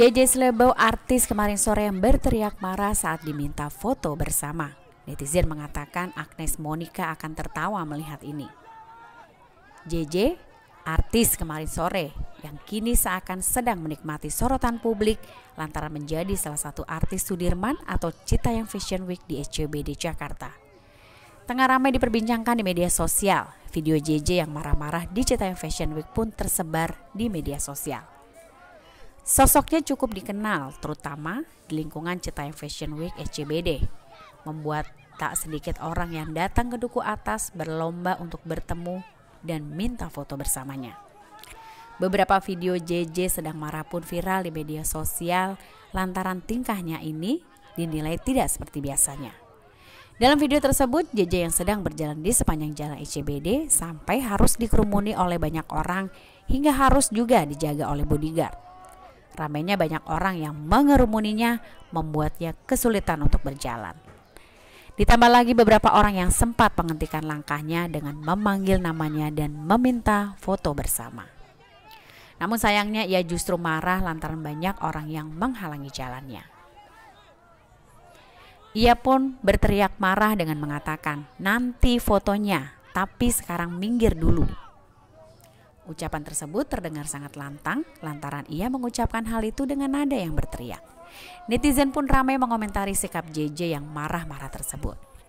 JJ Slebau artis kemarin sore yang berteriak marah saat diminta foto bersama. Netizen mengatakan Agnes Monica akan tertawa melihat ini. JJ, artis kemarin sore yang kini seakan sedang menikmati sorotan publik lantaran menjadi salah satu artis Sudirman atau Cita yang Fashion Week di SCBD Jakarta. Tengah ramai diperbincangkan di media sosial, video JJ yang marah-marah di Cita yang Fashion Week pun tersebar di media sosial. Sosoknya cukup dikenal, terutama di lingkungan Citayam Fashion Week SCBD, membuat tak sedikit orang yang datang ke Duku Atas berlomba untuk bertemu dan minta foto bersamanya. Beberapa video JJ sedang marah pun viral di media sosial lantaran tingkahnya ini dinilai tidak seperti biasanya. Dalam video tersebut, JJ yang sedang berjalan di sepanjang jalan ICBD sampai harus dikerumuni oleh banyak orang hingga harus juga dijaga oleh bodyguard. Ramainya banyak orang yang mengerumuninya membuatnya kesulitan untuk berjalan. Ditambah lagi beberapa orang yang sempat menghentikan langkahnya dengan memanggil namanya dan meminta foto bersama. Namun sayangnya ia justru marah lantaran banyak orang yang menghalangi jalannya. Ia pun berteriak marah dengan mengatakan, "Nanti fotonya, tapi sekarang minggir dulu." Ucapan tersebut terdengar sangat lantang lantaran ia mengucapkan hal itu dengan nada yang berteriak. Netizen pun ramai mengomentari sikap JJ yang marah-marah tersebut.